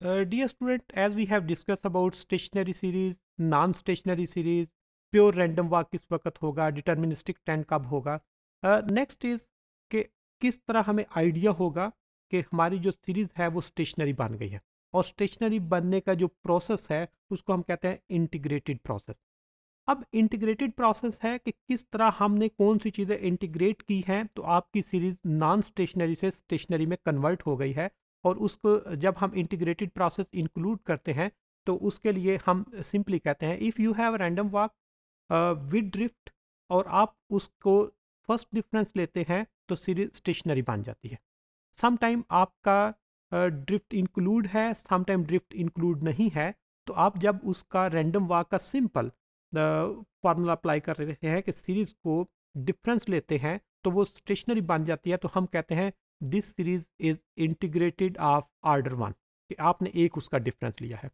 Uh, dear student, as we have discussed about stationary series, non-stationary series, pure random walk किस वक्त होगा deterministic trend कब होगा next is के किस तरह हमें आइडिया होगा कि हमारी जो सीरीज़ है वो स्टेशनरी बन गई है और स्टेशनरी बनने का जो प्रोसेस है उसको हम कहते हैं इंटीग्रेटेड प्रोसेस अब इंटीग्रेटेड प्रोसेस है कि किस तरह हमने कौन सी चीज़ें इंटीग्रेट की हैं तो आपकी सीरीज़ नॉन स्टेशनरी से स्टेशनरी में कन्वर्ट हो गई है और उसको जब हम इंटीग्रेटेड प्रोसेस इंक्लूड करते हैं तो उसके लिए हम सिंपली कहते हैं if you have random walk with drift और आप उसको फर्स्ट डिफरेंस लेते हैं तो सीरीज स्टेशनरी बन जाती है समटाइम आपका ड्रिफ्ट uh, इंक्लूड है समटाइम ड्रिफ्ट इंक्लूड नहीं है तो आप जब उसका रैंडम वॉक का सिंपल फार्मूला अप्लाई कर रहे हैं कि सीरीज़ को डिफरेंस लेते हैं तो वो स्टेशनरी बन जाती है तो हम कहते हैं this series is integrated of order one कि आपने एक उसका डिफरेंस लिया है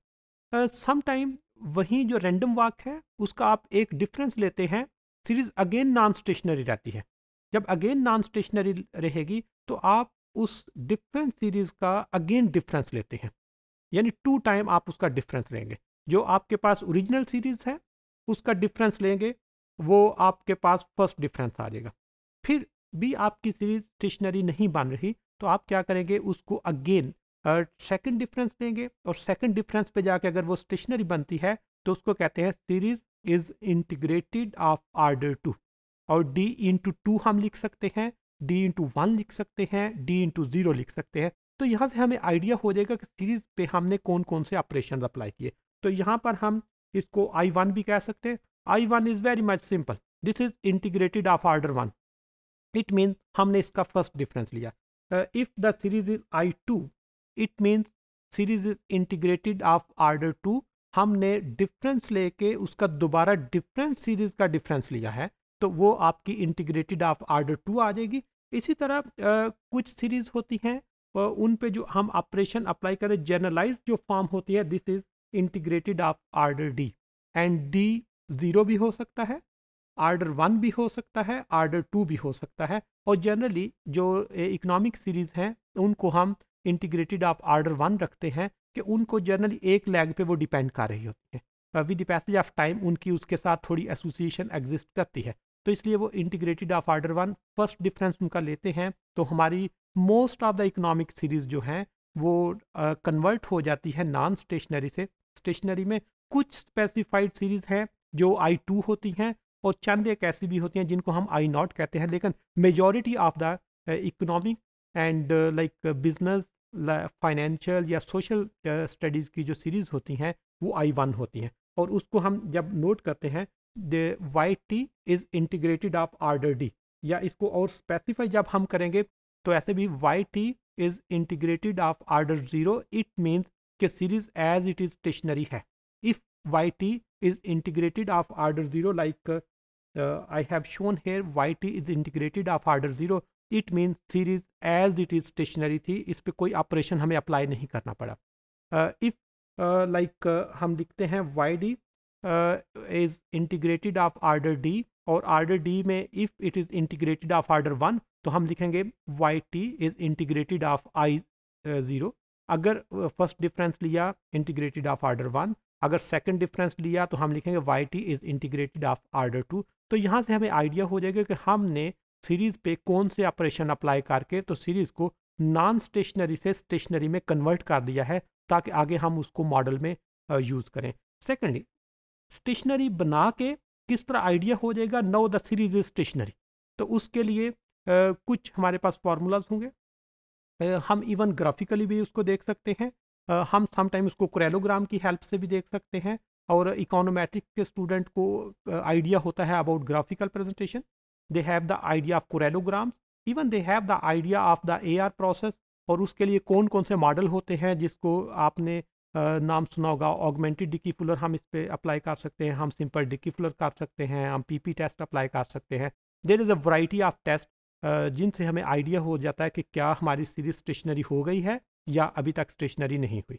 समटाइम uh, वहीं जो रैंडम वाक है उसका आप एक डिफरेंस लेते हैं सीरीज अगेन नॉन स्टेशनरी रहती है जब अगेन नॉन स्टेशनरी रहेगी तो आप उस डिफरेंट सीरीज का अगेन डिफरेंस लेते हैं यानी टू टाइम आप उसका डिफरेंस लेंगे जो आपके पास ओरिजिनल सीरीज है उसका डिफरेंस लेंगे वो आपके पास फर्स्ट डिफरेंस आ जाएगा फिर भी आपकी सीरीज स्टेशनरी नहीं बन रही तो आप क्या करेंगे उसको अगेन सेकंड डिफरेंस लेंगे और सेकंड डिफरेंस पे जाके अगर वो स्टेशनरी बनती है तो उसको कहते हैं series is integrated of order two और डी इंटू टू हम लिख सकते हैं डी इंटू वन लिख सकते हैं डी इंटू ज़ीरो लिख सकते हैं तो यहाँ से हमें आइडिया हो जाएगा कि सीरीज़ पे हमने कौन कौन से ऑपरेशन अप्लाई किए तो यहाँ पर हम इसको आई वन भी कह सकते हैं I one is very much simple this is integrated of order one it means हमने इसका फर्स्ट डिफरेंस लिया if the series is I two it means series is integrated of order two हमने difference लेके उसका दोबारा different series का difference लिया है तो वो आपकी इंटीग्रेटेड ऑफ आर्डर टू आ जाएगी इसी तरह आ, uh, कुछ सीरीज होती हैं uh, उन पे जो हम ऑपरेशन अप्लाई करें जनरलाइज जो फॉर्म होती है this is integrated of order D and D zero भी हो सकता है आर्डर वन भी हो सकता है आर्डर टू भी हो सकता है और जनरली जो इकोनॉमिक सीरीज़ हैं उनको हम इंटीग्रेटेड ऑफ आर्डर वन रखते हैं कि उनको जनरली एक लैग पे वो डिपेंड कर रही होती है with the passage of time उनकी उसके साथ थोड़ी एसोसिएशन एग्जिस्ट करती है तो इसलिए वो integrated of order one first difference उनका लेते हैं तो हमारी most of the economic series जो हैं वो कन्वर्ट uh, हो जाती है नॉन स्टेशनरी से स्टेशनरी में कुछ स्पेसिफाइड सीरीज़ हैं जो आई टू होती हैं और चंद एक ऐसी भी होती हैं जिनको हम आई नॉट कहते हैं लेकिन majority of the economic and like business financial या सोशल स्टडीज़ uh, की जो सीरीज़ होती हैं वो आई वन होती हैं और उसको हम जब नोट करते हैं the Y T is integrated of order D या इसको और स्पेसिफाई जब हम करेंगे तो ऐसे भी Y T is integrated of order zero it means के series as it is stationary है if Y T is integrated of order zero like uh, I have shown here yt is integrated of order zero it mean series as it is stationary थी इस पर कोई operation हमें apply नहीं करना पड़ा if uh, like uh, uh, हम लिखते हैं Y D is integrated of order D और आर्डर डी में if it is integrated of order one तो हम लिखेंगे Y T is integrated of I zero अगर फर्स्ट डिफरेंस लिया इंटीग्रेटेड ऑफ आर्डर वन अगर सेकंड डिफरेंस लिया तो हम लिखेंगे Y T is integrated of order two तो यहाँ से हमें आइडिया हो जाएगा कि हमने सीरीज़ पे कौन से ऑपरेशन अप्लाई करके तो सीरीज़ को नॉन स्टेशनरी से स्टेशनरी में कन्वर्ट कर दिया है ताकि आगे हम उसको मॉडल में यूज़ करें सेकेंडली स्टेशनरी बना के किस तरह आइडिया हो जाएगा know the series is stationary तो उसके लिए आ, कुछ हमारे पास फार्मूलाज होंगे आ, हम इवन ग्राफिकली भी उसको देख सकते हैं हम समटाइम उसको क्रेलोग्राम की हेल्प से भी देख सकते हैं और इकोनोमेट्रिक के स्टूडेंट को आइडिया होता है about graphical presentation they have the idea of correlograms even they have the idea of the A process और उसके लिए कौन कौन से मॉडल होते हैं जिसको आपने नाम सुना होगा ऑगमेंटेड डिकीफुलर हम इस पर अप्लाई कर सकते हैं हम सिंपल डिकीफुलर कर सकते हैं हम पी टेस्ट अप्लाई कर सकते हैं there is a variety of test जिनसे हमें आइडिया हो जाता है कि क्या हमारी सीरीज स्टेशनरी हो गई है या अभी तक स्टेशनरी नहीं हुई